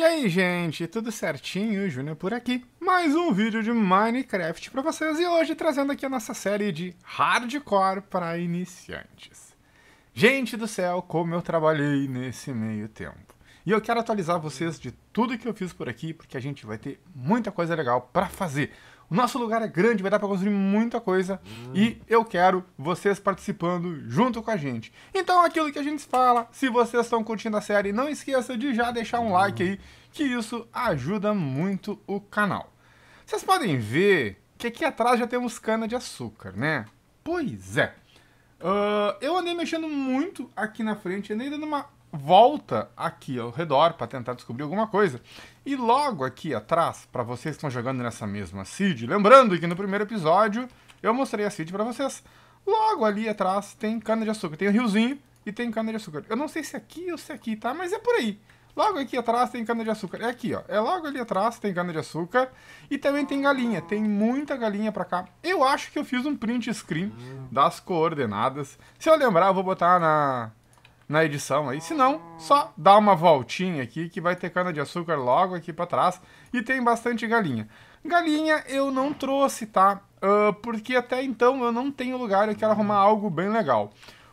E aí, gente, tudo certinho? Júnior por aqui. Mais um vídeo de Minecraft para vocês e hoje trazendo aqui a nossa série de Hardcore para iniciantes. Gente do céu, como eu trabalhei nesse meio tempo. E eu quero atualizar vocês de tudo que eu fiz por aqui, porque a gente vai ter muita coisa legal para fazer. Nosso lugar é grande, vai dar para construir muita coisa hum. e eu quero vocês participando junto com a gente. Então, aquilo que a gente fala, se vocês estão curtindo a série, não esqueça de já deixar um like aí, que isso ajuda muito o canal. Vocês podem ver que aqui atrás já temos cana de açúcar, né? Pois é. Uh, eu andei mexendo muito aqui na frente, andei dando uma volta aqui ao redor para tentar descobrir alguma coisa. E logo aqui atrás, para vocês que estão jogando nessa mesma seed, lembrando que no primeiro episódio eu mostrei a seed para vocês, logo ali atrás tem cana-de-açúcar, tem um riozinho e tem cana-de-açúcar. Eu não sei se aqui ou se aqui, tá? Mas é por aí. Logo aqui atrás tem cana-de-açúcar. É aqui, ó. É logo ali atrás tem cana-de-açúcar. E também tem galinha. Tem muita galinha pra cá. Eu acho que eu fiz um print screen das coordenadas. Se eu lembrar, eu vou botar na, na edição aí. Se não, só dá uma voltinha aqui que vai ter cana-de-açúcar logo aqui para trás. E tem bastante galinha. Galinha eu não trouxe, tá? Uh, porque até então eu não tenho lugar, eu quero arrumar algo bem legal.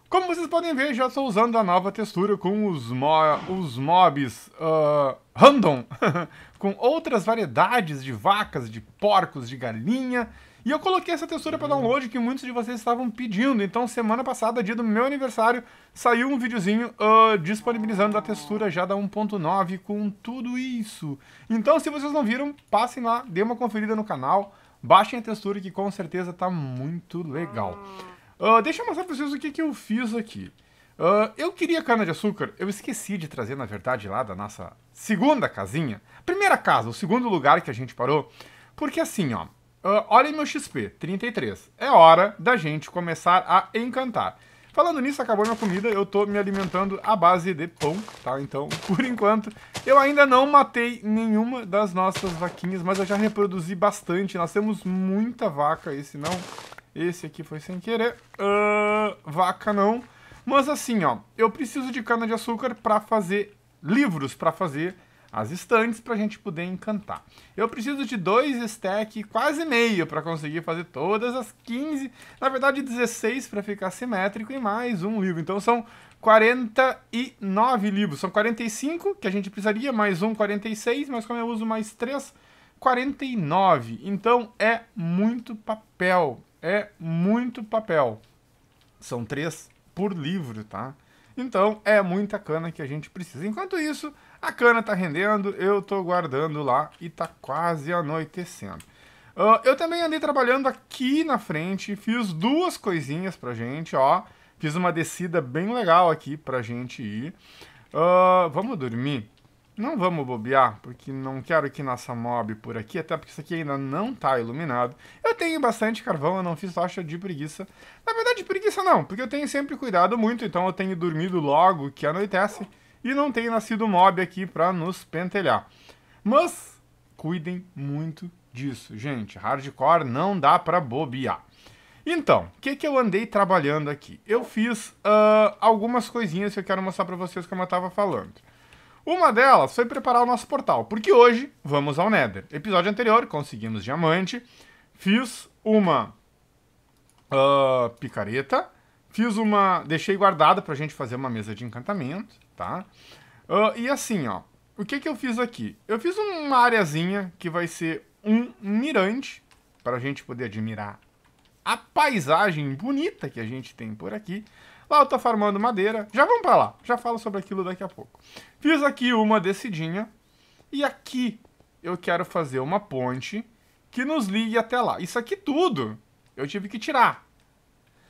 Como vocês podem ver, já estou usando a nova textura com os, mo os mobs uh, random, com outras variedades de vacas, de porcos, de galinha e eu coloquei essa textura para download que muitos de vocês estavam pedindo. Então, semana passada, dia do meu aniversário, saiu um videozinho uh, disponibilizando a textura já da 1.9 com tudo isso. Então, se vocês não viram, passem lá, dê uma conferida no canal, baixem a textura que com certeza tá muito legal. Uh, deixa eu mostrar para vocês o que, que eu fiz aqui. Uh, eu queria cana-de-açúcar, eu esqueci de trazer, na verdade, lá da nossa segunda casinha. Primeira casa, o segundo lugar que a gente parou. Porque assim, ó, Uh, ah, olhem meu XP, 33. É hora da gente começar a encantar. Falando nisso, acabou minha comida, eu tô me alimentando à base de pão, tá? Então, por enquanto, eu ainda não matei nenhuma das nossas vaquinhas, mas eu já reproduzi bastante. Nós temos muita vaca, esse não. Esse aqui foi sem querer. Uh, vaca não. Mas assim, ó, eu preciso de cana-de-açúcar para fazer livros, para fazer as estantes para a gente poder encantar. Eu preciso de dois stacks quase meio para conseguir fazer todas as 15, na verdade 16 para ficar simétrico e mais um livro. Então são 49 livros, são 45 que a gente precisaria, mais um 46, mas como eu uso mais três, 49. Então é muito papel, é muito papel. São três por livro, tá? Então é muita cana que a gente precisa. Enquanto isso, a cana tá rendendo, eu tô guardando lá e tá quase anoitecendo. Uh, eu também andei trabalhando aqui na frente, fiz duas coisinhas pra gente, ó. Fiz uma descida bem legal aqui pra gente ir. Uh, vamos dormir? não vamos bobear, porque não quero que nasça mob por aqui, até porque isso aqui ainda não está iluminado. Eu tenho bastante carvão, eu não fiz tocha de preguiça. Na verdade, preguiça não, porque eu tenho sempre cuidado muito, então eu tenho dormido logo que anoitece e não tem nascido mob aqui para nos pentelhar. Mas cuidem muito disso, gente. Hardcore não dá para bobear. Então, o que, que eu andei trabalhando aqui? Eu fiz uh, algumas coisinhas que eu quero mostrar para vocês como eu estava falando. Uma delas foi preparar o nosso portal, porque hoje vamos ao Nether. Episódio anterior, conseguimos diamante, fiz uma uh, picareta, fiz uma... deixei guardada pra gente fazer uma mesa de encantamento, tá? Uh, e assim, ó, o que que eu fiz aqui? Eu fiz uma areazinha que vai ser um mirante, para a gente poder admirar a paisagem bonita que a gente tem por aqui. Lá eu tô farmando madeira. Já vamos para lá. Já falo sobre aquilo daqui a pouco. Fiz aqui uma descidinha. E aqui eu quero fazer uma ponte que nos ligue até lá. Isso aqui tudo eu tive que tirar.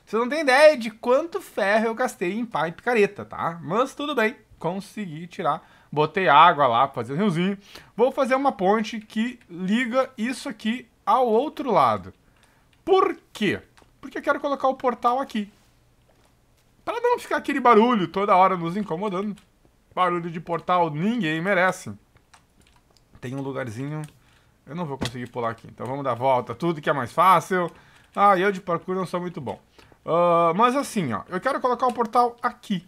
Vocês não têm ideia de quanto ferro eu gastei em pá e picareta, tá? Mas tudo bem. Consegui tirar. Botei água lá, fazer um riozinho. Vou fazer uma ponte que liga isso aqui ao outro lado. Por quê? Porque eu quero colocar o portal aqui para não ficar aquele barulho toda hora nos incomodando. Barulho de portal ninguém merece. Tem um lugarzinho. Eu não vou conseguir pular aqui, então vamos dar volta. Tudo que é mais fácil. Ah, eu de parkour não sou muito bom. Uh, mas assim, ó, eu quero colocar o portal aqui.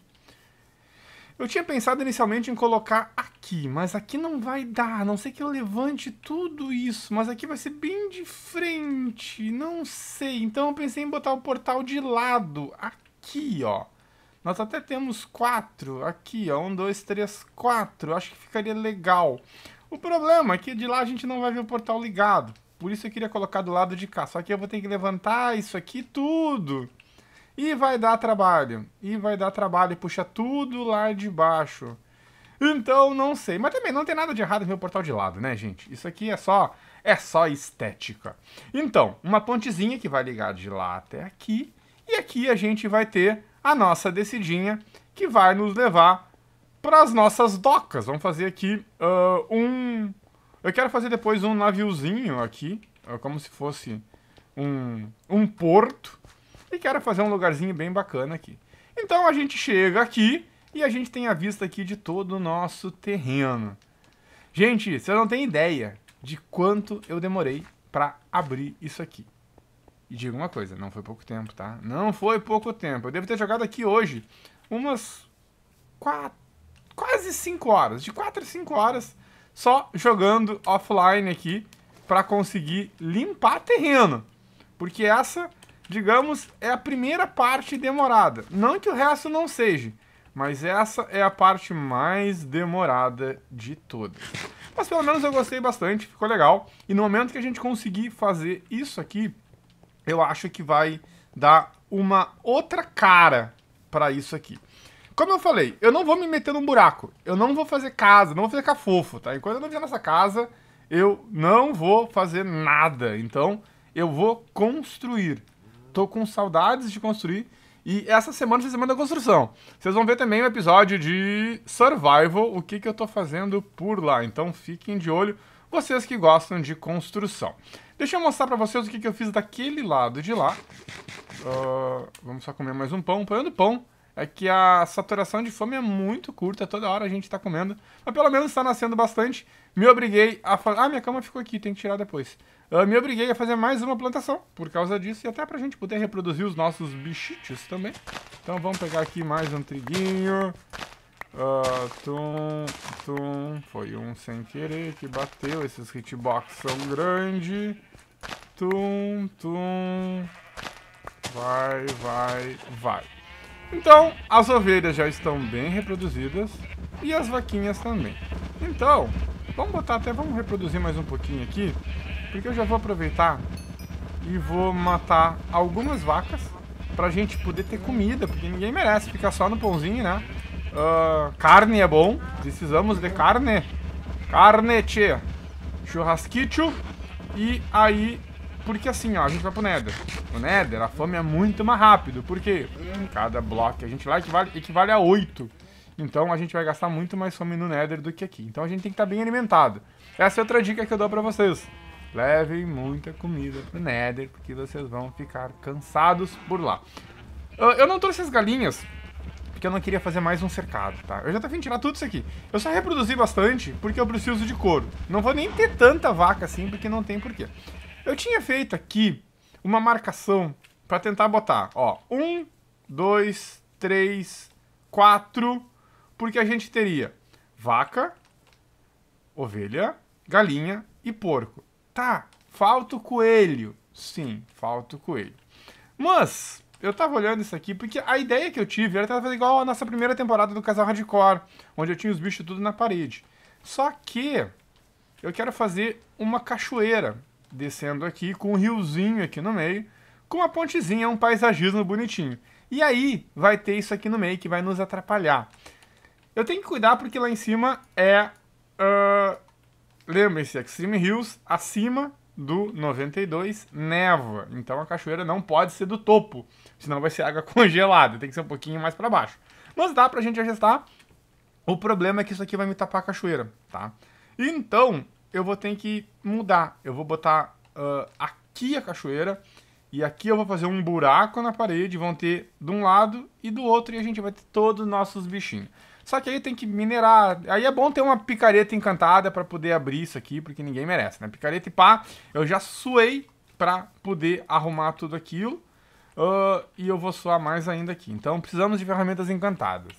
Eu tinha pensado inicialmente em colocar aqui, mas aqui não vai dar, a não sei que eu levante tudo isso, mas aqui vai ser bem de frente, não sei. Então eu pensei em botar o portal de lado, aqui, ó. Nós até temos quatro aqui, ó. Um, dois, três, quatro. Acho que ficaria legal. O problema é que de lá a gente não vai ver o portal ligado. Por isso eu queria colocar do lado de cá. Só que eu vou ter que levantar isso aqui tudo. E vai dar trabalho. E vai dar trabalho. E puxa tudo lá de baixo. Então, não sei. Mas também não tem nada de errado em ver o portal de lado, né, gente? Isso aqui é só, é só estética. Então, uma pontezinha que vai ligar de lá até aqui. E aqui a gente vai ter a nossa descidinha que vai nos levar para as nossas docas. Vamos fazer aqui uh, um... Eu quero fazer depois um naviozinho aqui, uh, como se fosse um, um porto. E quero fazer um lugarzinho bem bacana aqui. Então a gente chega aqui e a gente tem a vista aqui de todo o nosso terreno. Gente, você não tem ideia de quanto eu demorei para abrir isso aqui. E digo uma coisa, não foi pouco tempo, tá? Não foi pouco tempo. Eu devo ter jogado aqui hoje umas quatro, quase 5 horas, de 4 a 5 horas, só jogando offline aqui para conseguir limpar terreno. Porque essa, digamos, é a primeira parte demorada. Não que o resto não seja, mas essa é a parte mais demorada de todas. Mas pelo menos eu gostei bastante, ficou legal. E no momento que a gente conseguir fazer isso aqui, eu acho que vai dar uma outra cara para isso aqui. Como eu falei, eu não vou me meter num buraco. Eu não vou fazer casa, não vou ficar fofo, tá? Enquanto eu não vier nessa casa, eu não vou fazer nada. Então, eu vou construir. Tô com saudades de construir. E essa semana foi semana da é construção. Vocês vão ver também o um episódio de Survival, o que, que eu tô fazendo por lá. Então, fiquem de olho, vocês que gostam de construção. Deixa eu mostrar pra vocês o que, que eu fiz daquele lado de lá. Uh, vamos só comer mais um pão. Põe pão. É que a saturação de fome é muito curta, toda hora a gente tá comendo. Mas pelo menos tá nascendo bastante. Me obriguei a fazer... Ah, minha cama ficou aqui, tem que tirar depois. Uh, me obriguei a fazer mais uma plantação por causa disso. E até pra gente poder reproduzir os nossos bichitos também. Então vamos pegar aqui mais um triguinho. Ah, tum, tum. Foi um sem querer que bateu. Esses hitbox são grandes. Tum, tum. Vai, vai, vai. Então, as ovelhas já estão bem reproduzidas e as vaquinhas também. Então, vamos botar até, vamos reproduzir mais um pouquinho aqui, porque eu já vou aproveitar e vou matar algumas vacas pra gente poder ter comida, porque ninguém merece ficar só no pãozinho, né? Uh, carne é bom. Precisamos de carne. Carne, tchê. Churrasquito. E aí... Porque assim, ó, a gente vai pro Nether. O Nether, a fome é muito mais rápido. Por quê? Cada bloco a gente lá equivale, equivale a 8. Então a gente vai gastar muito mais fome no Nether do que aqui. Então a gente tem que estar tá bem alimentado. Essa é outra dica que eu dou pra vocês. Levem muita comida pro Nether, porque vocês vão ficar cansados por lá. Ah, eu não trouxe as galinhas, porque eu não queria fazer mais um cercado, tá? Eu já tava tirar tudo isso aqui. Eu só reproduzi bastante porque eu preciso de couro. Não vou nem ter tanta vaca assim, porque não tem porquê. Eu tinha feito aqui uma marcação para tentar botar, ó, um, dois, três, quatro, porque a gente teria vaca, ovelha, galinha e porco. Tá, falta o coelho. Sim, falta o coelho. Mas eu tava olhando isso aqui, porque a ideia que eu tive era fazer igual a nossa primeira temporada do Casal Hardcore, onde eu tinha os bichos tudo na parede. Só que eu quero fazer uma cachoeira descendo aqui, com um riozinho aqui no meio, com uma pontezinha, um paisagismo bonitinho. E aí vai ter isso aqui no meio que vai nos atrapalhar. Eu tenho que cuidar porque lá em cima é... Uh, ah, Lembrem-se, Extreme Hills, acima do 92 neva. Então a cachoeira não pode ser do topo, senão vai ser água congelada, tem que ser um pouquinho mais para baixo. Mas dá pra gente ajustar. O problema é que isso aqui vai me tapar a cachoeira, tá? Então, eu vou ter que mudar. Eu vou botar uh, aqui a cachoeira e aqui eu vou fazer um buraco na parede, vão ter de um lado e do outro e a gente vai ter todos os nossos bichinhos. Só que aí tem que minerar. Aí é bom ter uma picareta encantada para poder abrir isso aqui, porque ninguém merece, né? Picareta e pá, eu já suei para poder arrumar tudo aquilo. Uh, e eu vou suar mais ainda aqui. Então precisamos de ferramentas encantadas.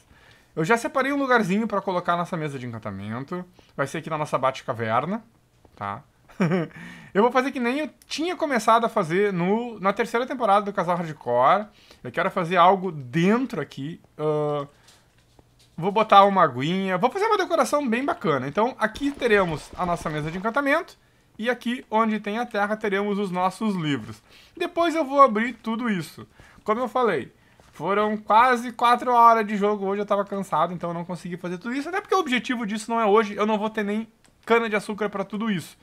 Eu já separei um lugarzinho para colocar nossa mesa de encantamento. Vai ser aqui na nossa bate-caverna, tá? eu vou fazer que nem eu tinha começado a fazer no, na terceira temporada do Casal Hardcore. Eu quero fazer algo dentro aqui. Uh, Vou botar uma aguinha. Vou fazer uma decoração bem bacana. Então, aqui teremos a nossa mesa de encantamento. E aqui, onde tem a terra, teremos os nossos livros. Depois eu vou abrir tudo isso. Como eu falei, foram quase 4 horas de jogo. Hoje eu tava cansado, então eu não consegui fazer tudo isso. Até porque o objetivo disso não é hoje. Eu não vou ter nem cana-de-açúcar para tudo isso.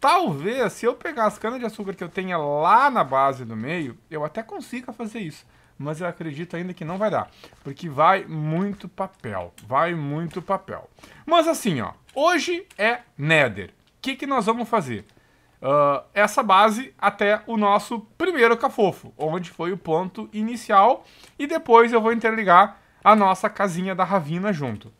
Talvez, se eu pegar as canas-de-açúcar que eu tenha lá na base do meio, eu até consiga fazer isso mas eu acredito ainda que não vai dar, porque vai muito papel, vai muito papel. Mas assim, ó, hoje é Nether. O que, que nós vamos fazer? Uh, essa base até o nosso primeiro cafofo, onde foi o ponto inicial, e depois eu vou interligar a nossa casinha da Ravina junto.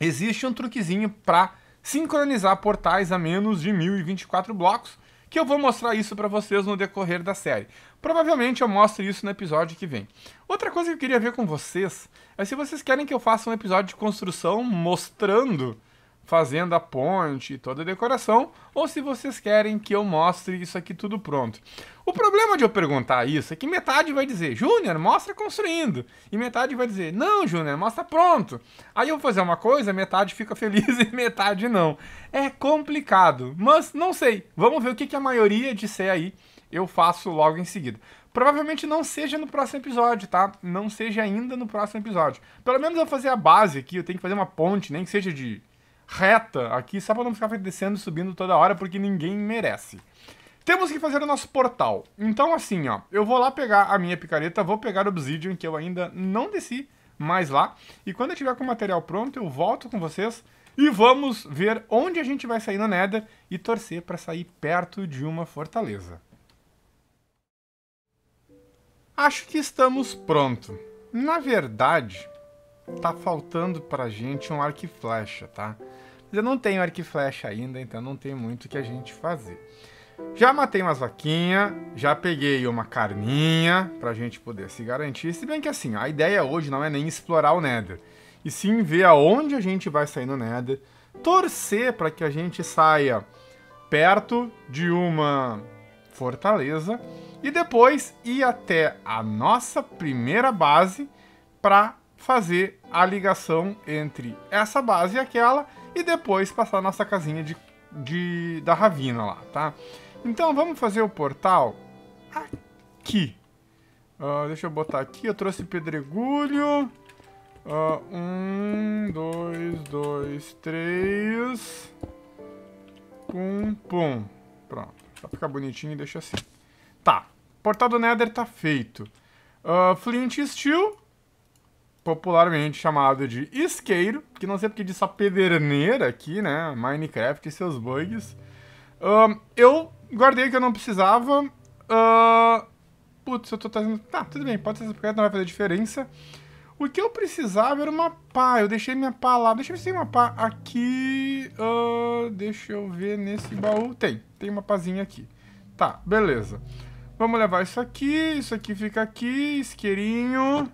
Existe um truquezinho para sincronizar portais a menos de 1024 blocos, que eu vou mostrar isso para vocês no decorrer da série. Provavelmente eu mostro isso no episódio que vem. Outra coisa que eu queria ver com vocês é se vocês querem que eu faça um episódio de construção mostrando fazendo a ponte, e toda a decoração, ou se vocês querem que eu mostre isso aqui tudo pronto. O problema de eu perguntar isso é que metade vai dizer, Júnior, mostra construindo. E metade vai dizer, não, Júnior, mostra pronto. Aí eu vou fazer uma coisa, metade fica feliz e metade não. É complicado, mas não sei. Vamos ver o que, que a maioria disser aí. Eu faço logo em seguida. Provavelmente não seja no próximo episódio, tá? Não seja ainda no próximo episódio. Pelo menos eu vou fazer a base aqui, eu tenho que fazer uma ponte, nem que seja de reta aqui, só para não ficar descendo e subindo toda hora, porque ninguém merece. Temos que fazer o nosso portal. Então, assim, ó, eu vou lá pegar a minha picareta, vou pegar o Obsidian, que eu ainda não desci mais lá. E quando eu tiver com o material pronto, eu volto com vocês e vamos ver onde a gente vai sair no Nether e torcer para sair perto de uma fortaleza. Acho que estamos pronto. Na verdade, tá faltando pra gente um arco e flecha, tá? Mas eu não tenho arco e flecha ainda, então não tem muito o que a gente fazer. Já matei umas vaquinhas, já peguei uma carninha pra gente poder se garantir. Se bem que assim, a ideia hoje não é nem explorar o Nether, e sim ver aonde a gente vai sair no Nether, torcer para que a gente saia perto de uma fortaleza e depois ir até a nossa primeira base para fazer a ligação entre essa base e aquela e depois passar a nossa casinha de, de, da Ravina lá, tá? Então vamos fazer o portal aqui. Uh, deixa eu botar aqui, eu trouxe pedregulho. Uh, um, dois, dois, três. Pum, pum. Pronto, só ficar bonitinho e deixa assim. Tá, portal do Nether tá feito. Uh, Flint Steel, popularmente chamado de isqueiro, que não sei porque disse a pederneira aqui, né? Minecraft e seus bugs. Um, eu guardei que eu não precisava. Uh, putz, eu tô trazendo. Tá, tudo bem, pode ser porque não vai fazer diferença. O que eu precisava era uma pá. Eu deixei minha pá lá. Deixa eu ver se tem uma pá aqui. Uh, deixa eu ver nesse baú. Tem, tem uma pazinha aqui. Tá, beleza. Vamos levar isso aqui. Isso aqui fica aqui. Isqueirinho.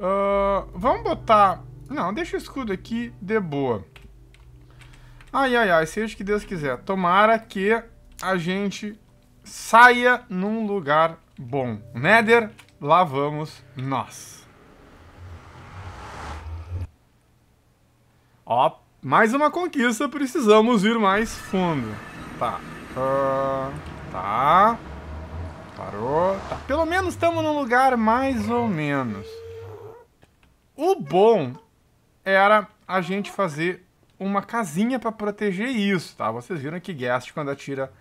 Ah, vamos botar... Não, deixa o escudo aqui de boa. Ai, ai, ai, seja o que Deus quiser. Tomara que a gente saia num lugar bom. Nether, lá vamos nós. Ó, mais uma conquista, precisamos ir mais fundo. Tá. Uh, tá. Parou. Tá. Pelo menos estamos num lugar mais ou menos. O bom era a gente fazer uma casinha para proteger isso, tá? Vocês viram que Guest, quando atira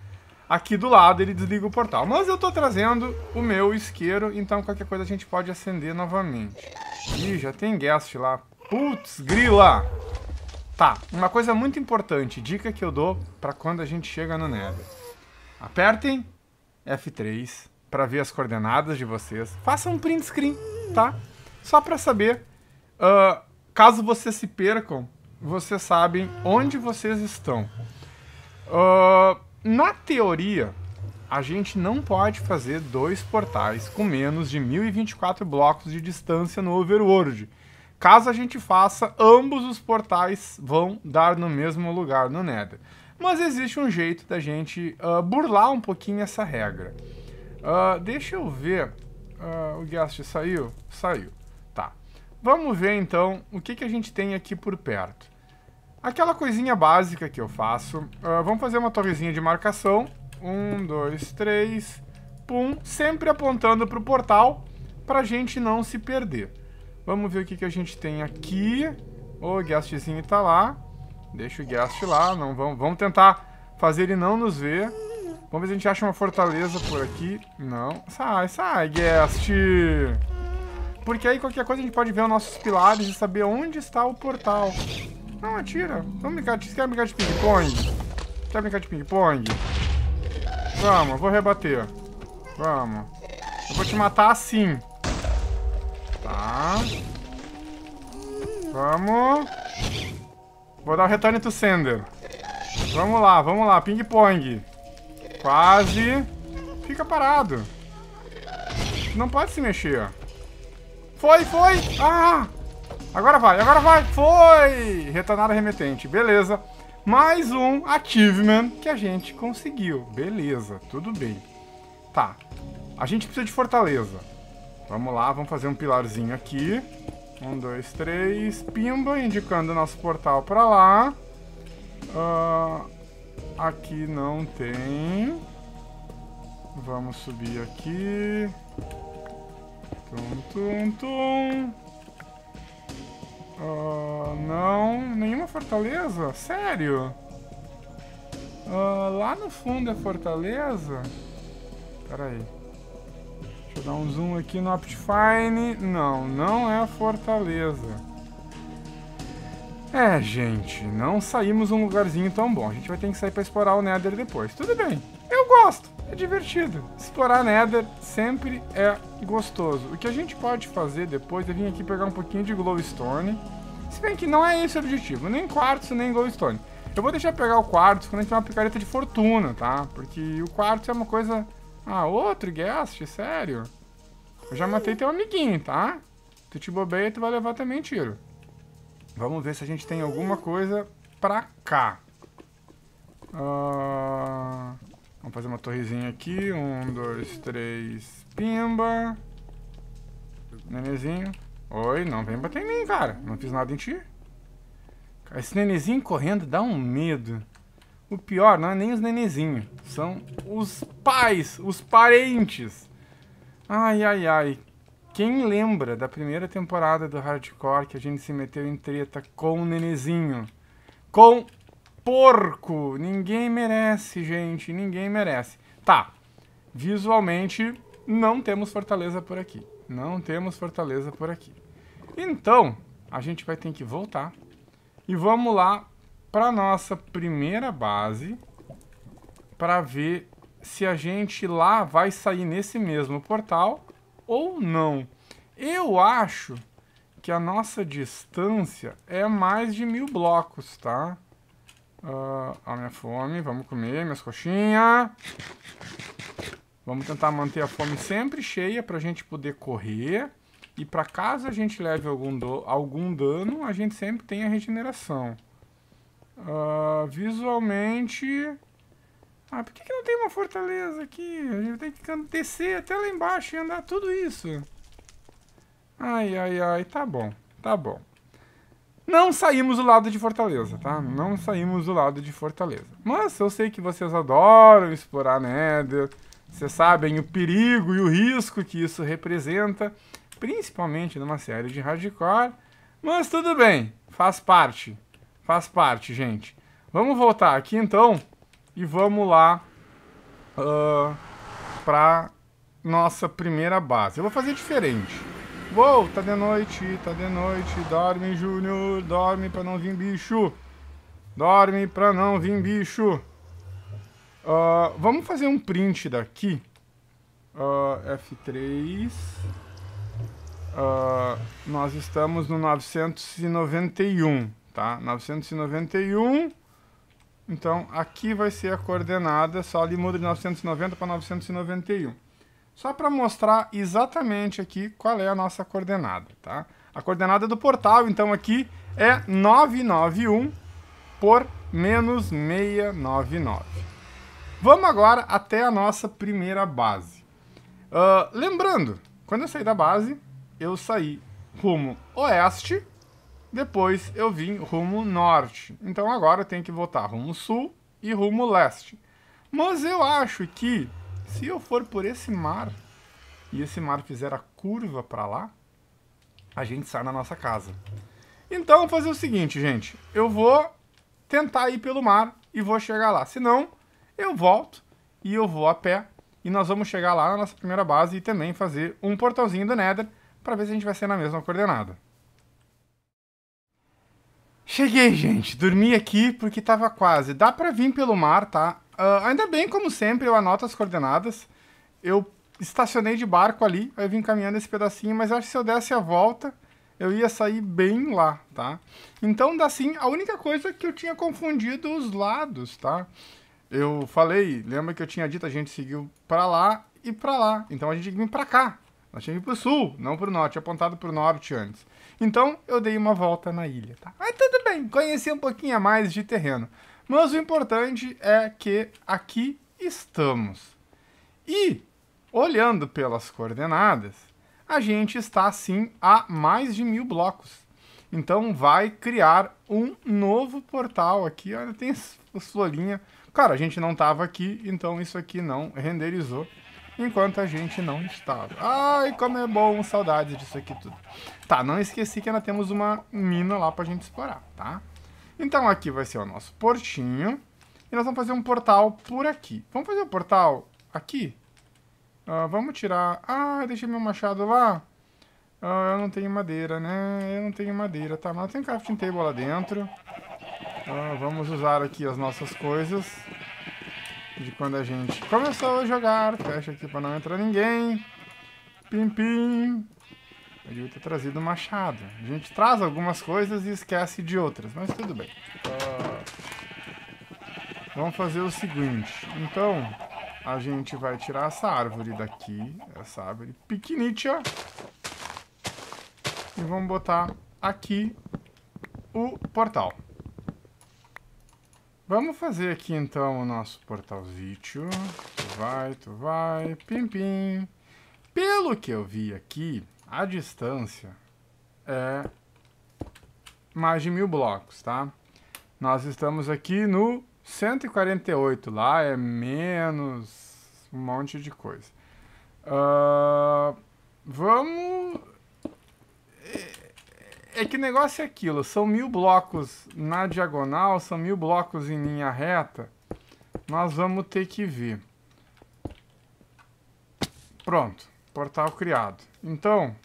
aqui do lado, ele desliga o portal. Mas eu tô trazendo o meu isqueiro, então qualquer coisa a gente pode acender novamente. Ih, já tem Guest lá. Putz, grila! Tá, uma coisa muito importante, dica que eu dou para quando a gente chega no Nether. Apertem F3 para ver as coordenadas de vocês. Façam um print screen, tá? Só para saber Uh, caso vocês se percam, vocês sabem onde vocês estão. Uh, na teoria, a gente não pode fazer dois portais com menos de 1024 blocos de distância no overworld. Caso a gente faça, ambos os portais vão dar no mesmo lugar no Nether. Mas existe um jeito da gente uh, burlar um pouquinho essa regra. Uh, deixa eu ver. Uh, o guest saiu? Saiu. Vamos ver então o que, que a gente tem aqui por perto. Aquela coisinha básica que eu faço. Uh, vamos fazer uma torrezinha de marcação. Um, dois, três. Pum. Sempre apontando para o portal para a gente não se perder. Vamos ver o que, que a gente tem aqui. O guestzinho está lá. Deixa o guest lá. Não vamos, vamos tentar fazer ele não nos ver. Vamos ver se a gente acha uma fortaleza por aqui. Não. Sai, sai, guest. Porque aí qualquer coisa a gente pode ver os nossos pilares e saber onde está o portal. Não, atira. Vamos brincar de... Você quer brincar de ping-pong? Quer brincar de ping-pong? Vamos, vou rebater. Vamos. Eu vou te matar assim. Tá. Vamos. Vou dar o return to sender. Vamos lá, vamos lá. Ping-pong. Quase. Fica parado. Não pode se mexer. Foi, foi! Ah! Agora vai, agora vai! Foi! Retornada remetente, beleza. Mais um achievement que a gente conseguiu. Beleza, tudo bem. Tá, a gente precisa de fortaleza. Vamos lá, vamos fazer um pilarzinho aqui. Um, dois, três, pimba, indicando o nosso portal pra lá. Uh, aqui não tem. Vamos subir aqui. Tum, tum, tum. Uh, não, nenhuma fortaleza? Sério? Uh, lá no fundo é fortaleza? Pera aí. Deixa eu dar um zoom aqui no Optifine. Não, não é a fortaleza. É, gente, não saímos um lugarzinho tão bom. A gente vai ter que sair para explorar o Nether depois. Tudo bem, eu gosto é divertido. Explorar Nether sempre é gostoso. O que a gente pode fazer depois é vir aqui pegar um pouquinho de glowstone. Se bem que não é esse o objetivo, nem quartzo, nem glowstone. Eu vou deixar pegar o quartzo quando a gente tem uma picareta de fortuna, tá? Porque o quartzo é uma coisa... Ah, outro guest? Sério? Eu já matei teu amiguinho, tá? Tu te bobeia, tu vai levar também tiro. Vamos ver se a gente tem alguma coisa pra cá. Ahn... Uh... Vamos fazer uma torrezinha aqui. Um, dois, três. Pimba. Nenezinho. Oi, não vem bater em mim, cara. Não fiz nada em ti. Esse nenezinho correndo dá um medo. O pior não é nem os nenezinhos. São os pais, os parentes. Ai, ai, ai. Quem lembra da primeira temporada do Hardcore que a gente se meteu em treta com o nenezinho? Com porco. Ninguém merece, gente. Ninguém merece. Tá. Visualmente, não temos fortaleza por aqui. Não temos fortaleza por aqui. Então, a gente vai ter que voltar. E vamos lá para nossa primeira base. Para ver se a gente lá vai sair nesse mesmo portal ou não. Eu acho que a nossa distância é mais de mil blocos, tá? Uh, a minha fome, vamos comer minhas coxinhas. Vamos tentar manter a fome sempre cheia para gente poder correr. E para caso a gente leve algum, do, algum dano, a gente sempre tem a regeneração. Uh, visualmente... Ah, por que, que, não tem uma fortaleza aqui? A gente tem que descer até lá embaixo e andar tudo isso. Ai, ai, ai, tá bom, tá bom. Não saímos do lado de Fortaleza, tá? Não saímos do lado de Fortaleza. Mas eu sei que vocês adoram explorar Nether. Vocês sabem o perigo e o risco que isso representa, principalmente numa série de hardcore. Mas tudo bem, faz parte. Faz parte, gente. Vamos voltar aqui então e vamos lá uh, ah, para nossa primeira base. Eu vou fazer diferente. Uou, tá de noite, tá de noite. Dorme, Júnior, dorme pra não vir bicho. Dorme pra não vir bicho. Uh, vamos fazer um print daqui. Uh, F3. Uh, nós estamos no 991, tá? 991. Então, aqui vai ser a coordenada, só ali muda de 990 para 991 só para mostrar exatamente aqui qual é a nossa coordenada, tá? A coordenada do portal, então, aqui é 991 por menos 699. Vamos agora até a nossa primeira base. Uh, lembrando, quando eu saí da base, eu saí rumo oeste, depois eu vim rumo norte. Então agora eu tenho que voltar rumo sul e rumo leste. Mas eu acho que se eu for por esse mar e esse mar fizer a curva para lá, a gente sai na nossa casa. Então, vou fazer o seguinte, gente. Eu vou tentar ir pelo mar e vou chegar lá. Se não, eu volto e eu vou a pé. E nós vamos chegar lá na nossa primeira base e também fazer um portalzinho do Nether para ver se a gente vai ser na mesma coordenada. Cheguei, gente. Dormi aqui porque estava quase. Dá para vir pelo mar, tá? Uh, ainda bem, como sempre, eu anoto as coordenadas. Eu estacionei de barco ali, aí eu vim caminhando esse pedacinho, mas acho que se eu desse a volta, eu ia sair bem lá, tá? Então, assim, a única coisa é que eu tinha confundido os lados, tá? Eu falei, lembra que eu tinha dito, a gente seguiu para lá e para lá. Então a gente tinha que vir para cá. Nós tínhamos que ir pro sul, não pro norte, apontado pro norte antes. Então, eu dei uma volta na ilha, tá? Mas tudo bem, conheci um pouquinho a mais de terreno. Mas o importante é que aqui estamos. E, olhando pelas coordenadas, a gente está sim a mais de mil blocos. Então vai criar um novo portal aqui. Olha, tem os folhinhas. Cara, a gente não estava aqui, então isso aqui não renderizou enquanto a gente não estava. Ai, como é bom, saudades disso aqui tudo. Tá, não esqueci que ainda temos uma mina lá pra gente explorar, tá? Então aqui vai ser o nosso portinho. E nós vamos fazer um portal por aqui. Vamos fazer um portal aqui? Uh, vamos tirar... Ah, deixei meu machado lá. Uh, eu não tenho madeira, né? Eu não tenho madeira, tá? Mas tem tenho crafting table lá dentro. Uh, vamos usar aqui as nossas coisas. De quando a gente começou a jogar. Fecha aqui pra não entrar ninguém. Pim, pim. Eu devia ter trazido o machado. A gente traz algumas coisas e esquece de outras, mas tudo bem. Ah. Vamos fazer o seguinte. Então, a gente vai tirar essa árvore daqui, essa árvore pequenininha. E vamos botar aqui o portal. Vamos fazer aqui então o nosso portalzinho. Tu vai, tu vai, pim pim. Pelo que eu vi aqui, a distância é mais de mil blocos, tá? Nós estamos aqui no 148, lá é menos um monte de coisa. Uh, vamos... É, é que negócio é aquilo, são mil blocos na diagonal, são mil blocos em linha reta, nós vamos ter que ver Pronto. Portal criado. Então,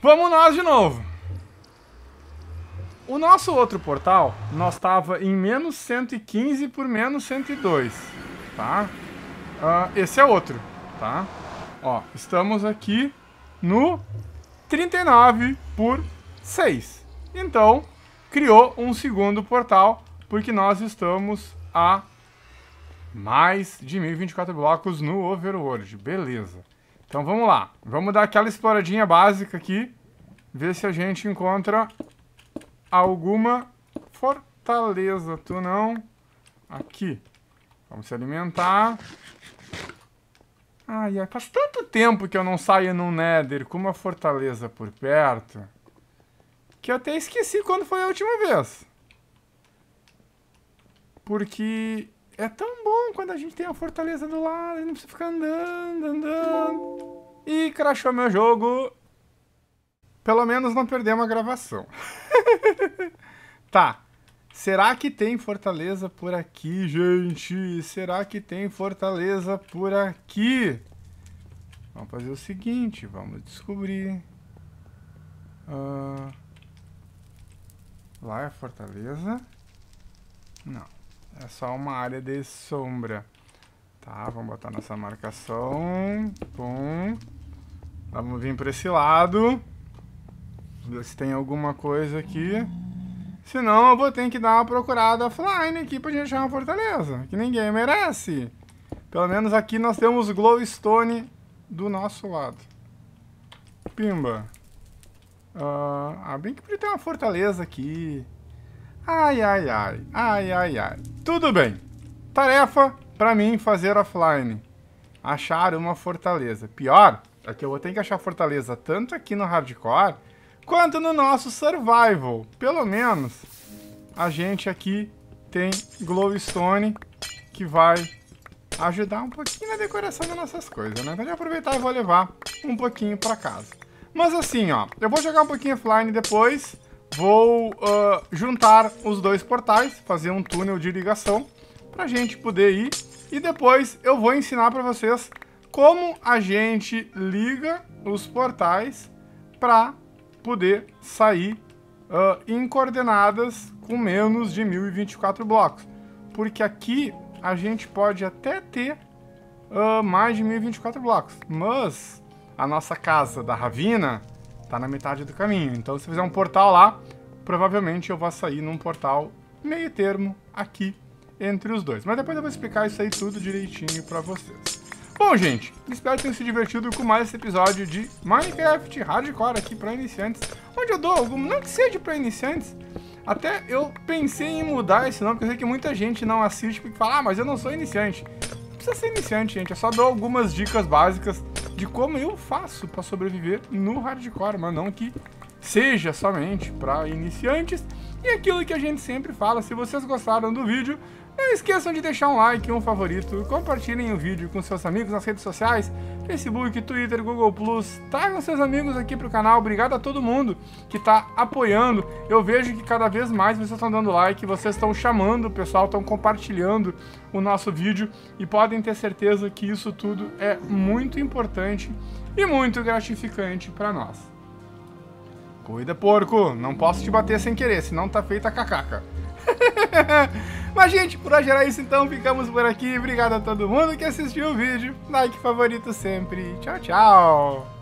vamos nós de novo. O nosso outro portal, nós estava em menos 115 por menos 102, tá? Uh, esse é outro, tá? Ó, estamos aqui no 39 por 6. Então, criou um segundo portal, porque nós estamos a mais de 1024 blocos no Overworld. Beleza. Então vamos lá. Vamos dar aquela exploradinha básica aqui. Ver se a gente encontra alguma fortaleza. Tu não? Aqui. Vamos se alimentar. Ai, ai, faz tanto tempo que eu não saio num Nether com uma fortaleza por perto. Que eu até esqueci quando foi a última vez. Porque é tão bom quando a gente tem a fortaleza do lado e não precisa ficar andando, andando. E crashou meu jogo. Pelo menos não perdemos a gravação. tá. Será que tem fortaleza por aqui, gente? Será que tem fortaleza por aqui? Vamos fazer o seguinte, vamos descobrir. Uh, lá é fortaleza? Não é só uma área de sombra. Tá, vamos botar nossa marcação. Pum. Vamos vir para esse lado. Ver se tem alguma coisa aqui. Senão eu vou ter que dar uma procurada offline aqui pra gente achar uma fortaleza. Que ninguém merece. Pelo menos aqui nós temos glowstone do nosso lado. Pimba. Uh, ah, bem que podia ter uma fortaleza aqui. Ai, ai, ai, ai, ai, ai. Tudo bem. Tarefa para mim fazer offline. Achar uma fortaleza. Pior é que eu vou ter que achar fortaleza tanto aqui no hardcore quanto no nosso survival. Pelo menos a gente aqui tem glowstone que vai ajudar um pouquinho na decoração das nossas coisas, né? Vou então, aproveitar e vou levar um pouquinho para casa. Mas assim, ó, eu vou jogar um pouquinho offline depois vou uh, juntar os dois portais, fazer um túnel de ligação para a gente poder ir. E depois eu vou ensinar para vocês como a gente liga os portais para poder sair uh, em coordenadas com menos de 1024 blocos. Porque aqui a gente pode até ter uh, mais de 1024 blocos, mas a nossa casa da Ravina tá na metade do caminho. Então, se fizer um portal lá, provavelmente eu vou sair num portal meio termo aqui entre os dois. Mas depois eu vou explicar isso aí tudo direitinho pra vocês. Bom, gente, espero que tenham se divertido com mais esse episódio de Minecraft Hardcore aqui para iniciantes, onde eu dou algum, não que seja para iniciantes, até eu pensei em mudar esse nome, porque eu sei que muita gente não assiste porque fala, ah, mas eu não sou iniciante. Não precisa ser iniciante, gente, eu só dou algumas dicas básicas de como eu faço para sobreviver no hardcore, mas não que seja somente para iniciantes. E é aquilo que a gente sempre fala, se vocês gostaram do vídeo, não esqueçam de deixar um like, um favorito, compartilhem o vídeo com seus amigos nas redes sociais, Facebook, Twitter, Google+, tragam seus amigos aqui pro canal, obrigado a todo mundo que está apoiando. Eu vejo que cada vez mais vocês estão dando like, vocês estão chamando o pessoal, estão compartilhando o nosso vídeo e podem ter certeza que isso tudo é muito importante e muito gratificante para nós. Cuida, porco! Não posso te bater sem querer, senão tá feita a cacaca. Mas, gente, por hoje era isso, então ficamos por aqui. Obrigado a todo mundo que assistiu o vídeo. Like favorito sempre. Tchau, tchau.